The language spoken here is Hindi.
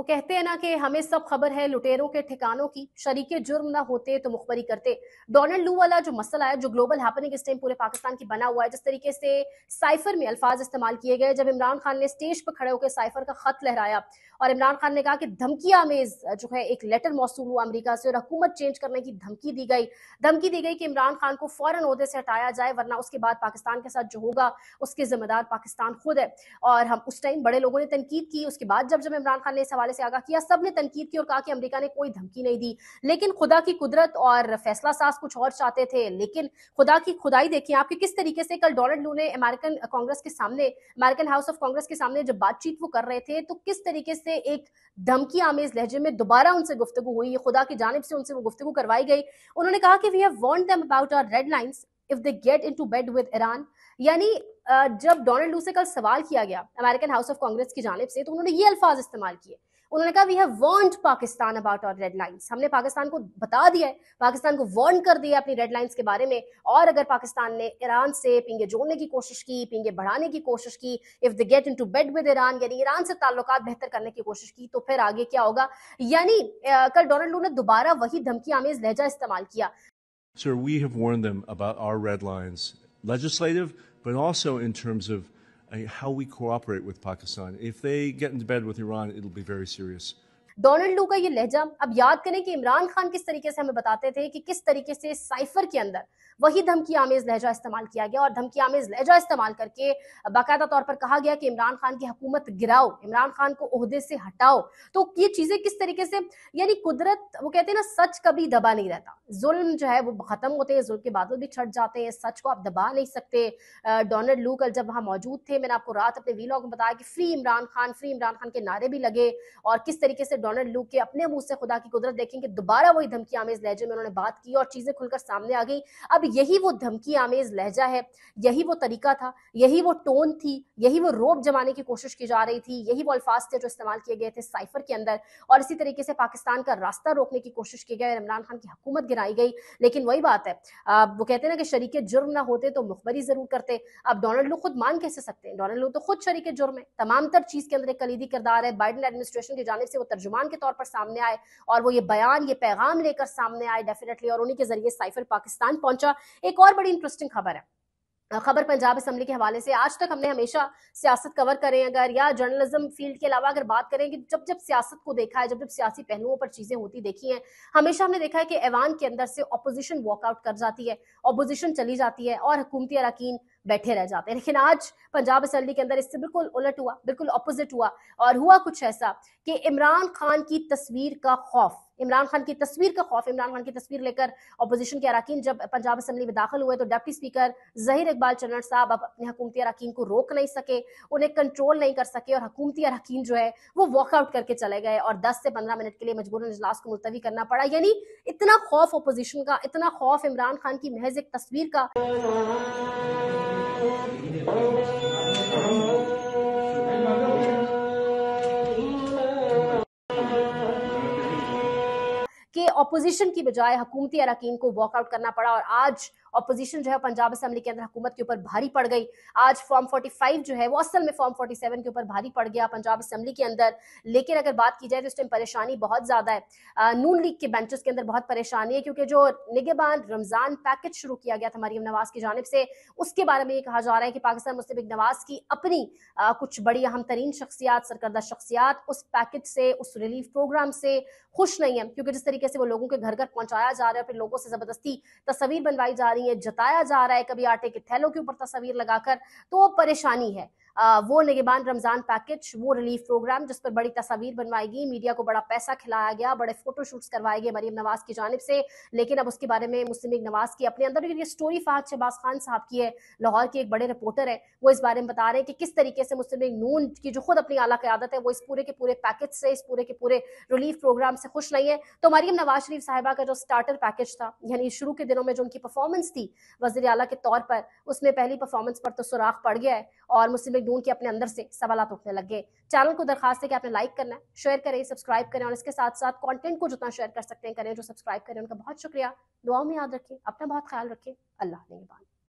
वो कहते हैं ना कि हमें सब खबर है लुटेरों के ठिकानों की शरीके जुर्म ना होते तो मुखबरी करते डोनाल्ड लू वाला जो मसला है जो ग्लोबल हैपनिंग इस टाइम पूरे पाकिस्तान की बना हुआ है जिस तरीके से साइफर में अल्फाज इस्तेमाल किए गए जब इमरान खान ने स्टेज पर खड़े होकर साइफर का खत लहराया और इमरान खान ने कहा कि धमकी आमेज जो है एक लेटर मौसू हुआ अमरीका से और हुकूमत चेंज करने की धमकी दी गई धमकी दी गई कि इमरान खान को फौरन अहदे से हटाया जाए वरना उसके बाद पाकिस्तान के साथ जो होगा उसके जिम्मेदार पाकिस्तान खुद है और हम उस टाइम बड़े लोगों ने तनकीद की उसके बाद जब जब इमरान खान ने सवाल हवाले से आगाह किया सब ने तनकीद की और कहा कि अमरीका ने कोई धमकी नहीं दी लेकिन खुदा की कुदरत और फैसला साज कुछ और चाहते थे लेकिन खुदा की खुदाई देखिए आपके किस तरीके से कल डोनाल्ड लू ने अमेरिकन कांग्रेस के सामने अमेरिकन हाउस ऑफ कांग्रेस के सामने जब बातचीत वो कर रहे थे तो किस तरीके से एक धमकी आमेज लहजे में दोबारा उनसे गुफ्तु हुई खुदा की जानब से उनसे वो गुफ्तु करवाई गई उन्होंने कहा कि we have warned them about our red line if they get into bed with Iran यानी जब डोनाल्ड लू से कल सवाल किया गया अमेरिकन हाउस ऑफ कांग्रेस की जानब से तो उन्होंने ये अल्फाज इस्तेमाल किए उन्होंने कहा we have warned Pakistan about our red lines हमने पाकिस्तान को बता दिया है पाकिस्तान को वॉर्न कर दिया अपनी रेड लाइन्स के बारे में और अगर पाकिस्तान ने ईरान से पिंगे जोड़ने की कोशिश की पिंगे बढ़ाने की कोशिश की if they get into bed with Iran यानी ईरान से ताल्लुक बेहतर करने की कोशिश की तो फिर आगे क्या होगा यानी कल डोनाल्ड लू ने दोबारा वही धमकी आमेज लहजा इस्तेमाल किया Sir, we have warned them about our red lines, legislative, but also in terms of how we cooperate with Pakistan. If they get into bed with Iran, it'll be very serious. Donald Lu का ये लहजा अब याद करें कि इमरान खान किस तरीके से हमें बताते थे कि किस तरीके से साइफर के अंदर वही धमकी आमेज लहजा इस्तेमाल किया गया और धमकी आमेज लहजा इस्तेमाल करके बाकायदा तौर पर कहा गया कि इमरान खान की हुकूमत गिराओ इमरान खान को ओहदे से हटाओ तो ये चीजें किस तरीके से यानी कुदरत वो कहते हैं ना सच कभी दबा नहीं रहता जुल्म जो है वो खत्म होते हैं जुल्म के बादल भी छट जाते हैं सच को आप दबा नहीं सकते डोनाल्ड लू कल जब वहां मौजूद थे मैंने आपको रात अपने वीलॉग में बताया कि फ्री इमरान खान फ्री इमरान खान के नारे भी लगे और किस तरीके से डॉलर लू के अपने मुंह से खुदा की कुदरत देखेंगे दोबारा वही धमकी आमेज लहजे में उन्होंने बात की और चीजें खुलकर सामने आ गई अब यही वो धमकी आमेज लहजा है यही वो तरीका था यही वो टोन थी यही वो रोप जमाने की कोशिश की जा रही थी यही वो अल्फाज थे जो इस्तेमाल किए गए थे साइफर के अंदर और इसी तरीके से पाकिस्तान का रास्ता रोकने की कोशिश की गई इमरान खान की हुकूमत गिराई गई लेकिन वही बात है आ, वो कहते ना कि शरीक जुर्म ना होते तो मुखबरी जरूर करते अब डोनाल्ड लू खुद मान कैसे सकते हैं डोनाल्ड लू तो खुद शरीक जुर्म है तमाम तर चीज के अंदर एक कलीदी किरदार है बाइडन एडमिनिस्ट्रेशन की जानव से वो तर्जुमा तर्जुमान के तौर पर सामने आए और वो ये बयान ये पैगाम लेकर सामने आए डेफिनेटली और उन्हीं के जरिए साइफर पाकिस्तान पहुंचा एक और बड़ी इंटरेस्टिंग खबर है खबर पंजाब असम्बली के हवाले से आज तक हमने हमेशा सियासत कवर करें अगर या जर्नलिज्म फील्ड के अलावा अगर बात करें कि जब जब सियासत को देखा है जब जब सियासी पहलुओं पर चीजें होती देखी हैं हमेशा हमने देखा है कि ऐवान के अंदर से ऑपोजिशन वॉकआउट कर जाती है ऑपोजिशन चली जाती है और हुकूमती अरकान बैठे रह जाते हैं लेकिन आज पंजाब असम्बली के अंदर इससे बिल्कुल उलट हुआ बिल्कुल अपोजिट हुआ और हुआ कुछ ऐसा कि इमरान खान की तस्वीर का खौफ इमरान खान की तस्वीर का खौफ इमरान खान की तस्वीर लेकर अपोजिशन के अरकान जब पंजाब असम्बली में दाखिल हुए तो डिप्टी स्पीकर जहीर इकबाल चन्नर साहब अब अपने हकूमती अरकान को रोक नहीं सके उन्हें कंट्रोल नहीं कर सके और हकूमती अरकान जो है वो वॉकआउट करके चले गए और दस से पंद्रह मिनट के लिए मजबूर इजलास को मुलतवी करना पड़ा यानी इतना खौफ अपोजिशन का इतना खौफ इमरान खान की महज एक तस्वीर का कि अपोजिशन की बजाय हुकूमती अरकान को वॉकआउट करना पड़ा और आज अपोजिशन जो है पंजाब असेंबली के अंदर हुकूमत के ऊपर भारी पड़ गई आज फॉर्म 45 जो है वो असल में फॉर्म 47 के ऊपर भारी पड़ गया पंजाब असेंबली के अंदर लेकिन अगर बात की जाए तो इस टाइम परेशानी बहुत ज्यादा है नून लीग के बेंचेस के अंदर बहुत परेशानी है क्योंकि जो निगेबान रमजान पैकेज शुरू किया गया था मरीम नवाज की जानब से उसके बारे में ये कहा जा रहा है कि पाकिस्तान मुस्लिम नवाज की अपनी कुछ बड़ी अहम तरीन शख्सियात सरकर्दा शख्सियात उस पैकेज से उस रिलीफ प्रोग्राम से खुश नहीं है क्योंकि जिस तरीके से वो लोगों के घर घर पहुंचाया जा रहा है फिर लोगों से जबरदस्ती तस्वीर बनवाई जा रही रही है जताया जा रहा है कभी आटे के थैलों के ऊपर तस्वीर लगाकर तो वो परेशानी है वो निगबान रमज़ान पैकेज वो रिलीफ प्रोग्राम जिस पर बड़ी तस्वीर बनवाएगी मीडिया को बड़ा पैसा खिलाया गया बड़े फोटोशूट्स करवाए गए मरीम नवाज की जानब से लेकिन अब उसके बारे में मुस्लिम नवाज की अपने अंदर ये स्टोरी फाहद शहबाज खान साहब की है लाहौर के एक बड़े रिपोर्टर है वो इस बारे में बता रहे हैं कि किस तरीके से मुस्लिम लीग नून की जो खुद अपनी आला क्यादत है वो इस पूरे के पूरे पैकेज से इस पूरे के पूरे रिलीफ प्रोग्राम से खुश नहीं है तो मरीम नवाज शरीफ साहिबा का जो स्टार्टर पैकेज था यानी शुरू के दिनों में जो उनकी परफॉर्मेंस थी वजी अला के तौर पर उसमें पहली परफॉर्मेंस पर तो सुराख पड़ गया है और मुस्लिम ढूंढ के अपने अंदर से सवाल उठने लग गए चैनल को दरखास्त है कि आपने लाइक करना है शेयर करें सब्सक्राइब करें और इसके साथ साथ कॉन्टेंट को जितना शेयर कर सकते हैं करें जो सब्सक्राइब करें उनका बहुत शुक्रिया दुआओं में याद रखें अपना बहुत ख्याल रखें अल्लाह ने